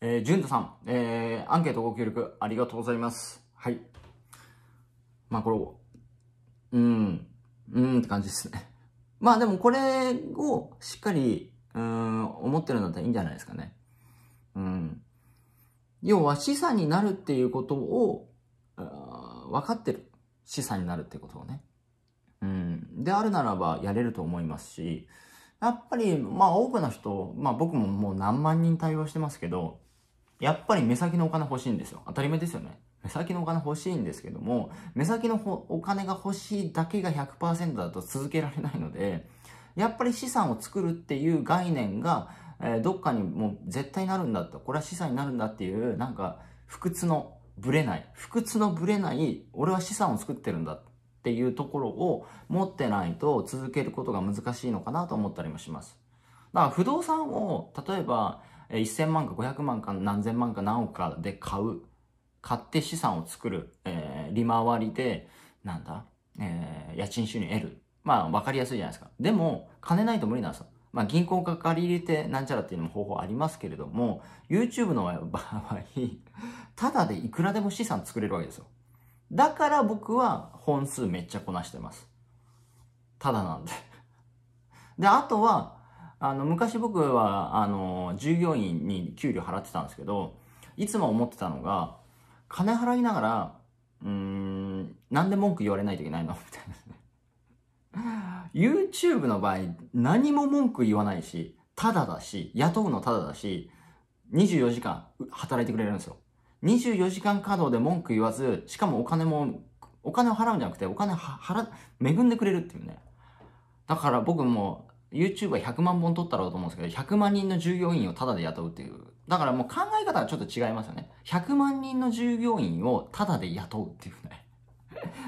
えー、淳太さん、えー、アンケートご協力ありがとうございます。はい。まあこれを、うん、うんって感じですね。まあでもこれをしっかり、うん、思ってるんだったらいいんじゃないですかね。うん。要は資産になるっていうことを、分かってる。資産になるってことをね。うん。であるならばやれると思いますし、やっぱり、まあ多くの人、まあ僕ももう何万人対応してますけど、やっぱり目先のお金欲しいんですよ。当たり前ですよね。目先のお金欲しいんですけども、目先のお金が欲しいだけが100%だと続けられないので、やっぱり資産を作るっていう概念が、えー、どっかにもう絶対なるんだと、これは資産になるんだっていう、なんか不屈のぶれない、不屈のぶれない、俺は資産を作ってるんだっていうところを持ってないと続けることが難しいのかなと思ったりもします。だから不動産を例えば1000万か500万か何千万か何億かで買う。買って資産を作る。えー、利回りで、なんだ、えー、家賃収入得る。まあ分かりやすいじゃないですか。でも、金ないと無理なんですよ。まあ、銀行が借り入れてなんちゃらっていうのも方法ありますけれども、YouTube の場合、ただでいくらでも資産作れるわけですよ。だから僕は本数めっちゃこなしてます。ただなんで で、あとは、あの、昔僕は、あの、従業員に給料払ってたんですけど、いつも思ってたのが、金払いながら、うん、なんで文句言われないといけないの みたいな、ね。YouTube の場合、何も文句言わないし、ただだし、雇うのただだし、24時間働いてくれるんですよ。24時間稼働で文句言わず、しかもお金も、お金を払うんじゃなくて、お金は払、恵んでくれるっていうね。だから僕も y o u t u b e は1 0 0万本撮ったろうと思うんですけど、100万人の従業員をタダで雇うっていう。だからもう考え方がちょっと違いますよね。100万人の従業員をタダで雇うっていうね。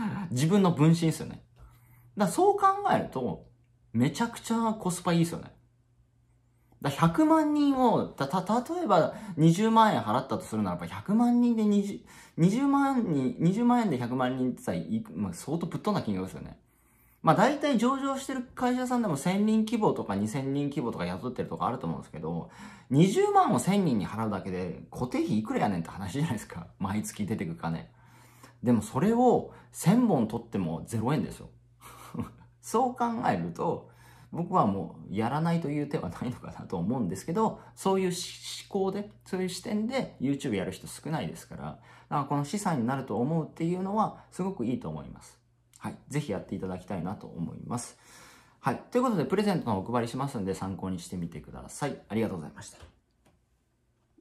自分の分身ですよね。だそう考えると、めちゃくちゃコスパいいですよね。だ100万人を、た、た、例えば20万円払ったとするならば、100万人で20、20万人、20万円で100万人ってさ、まあ、相当ぶっ飛んだ金額ですよね。まあ大体上場してる会社さんでも1000人規模とか2000人規模とか雇ってるとかあると思うんですけど、20万を1000人に払うだけで固定費いくらやねんって話じゃないですか。毎月出てく金。でもそれを1000本取っても0円ですよ。そう考えると、僕はもうやらないという手はないのかなと思うんですけど、そういう思考で、そういう視点で YouTube やる人少ないですから、だからこの資産になると思うっていうのはすごくいいと思います。はい。ぜひやっていただきたいなと思います。はい。ということで、プレゼントのお配りしますんで参考にしてみてください。ありがとうございました。